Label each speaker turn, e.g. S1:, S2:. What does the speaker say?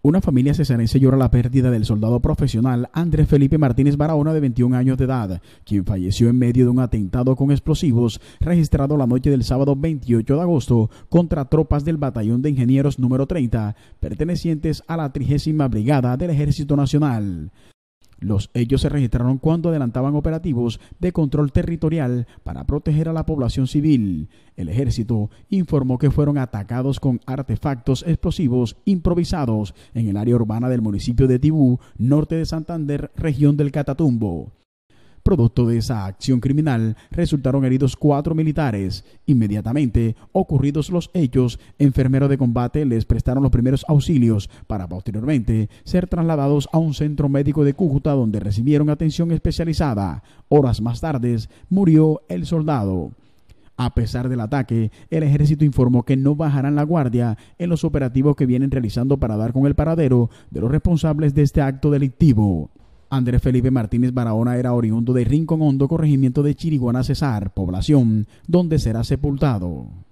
S1: Una familia cesarense llora la pérdida del soldado profesional Andrés Felipe Martínez Barahona de 21 años de edad, quien falleció en medio de un atentado con explosivos registrado la noche del sábado 28 de agosto contra tropas del Batallón de Ingenieros número 30, pertenecientes a la 30 Brigada del Ejército Nacional. Los hechos se registraron cuando adelantaban operativos de control territorial para proteger a la población civil. El ejército informó que fueron atacados con artefactos explosivos improvisados en el área urbana del municipio de Tibú, norte de Santander, región del Catatumbo. Producto de esa acción criminal resultaron heridos cuatro militares. Inmediatamente ocurridos los hechos, enfermeros de combate les prestaron los primeros auxilios para posteriormente ser trasladados a un centro médico de Cúcuta donde recibieron atención especializada. Horas más tarde murió el soldado. A pesar del ataque, el ejército informó que no bajarán la guardia en los operativos que vienen realizando para dar con el paradero de los responsables de este acto delictivo. Andrés Felipe Martínez Barahona era oriundo de Rincón Hondo, corregimiento de Chiriguana Cesar, población, donde será sepultado.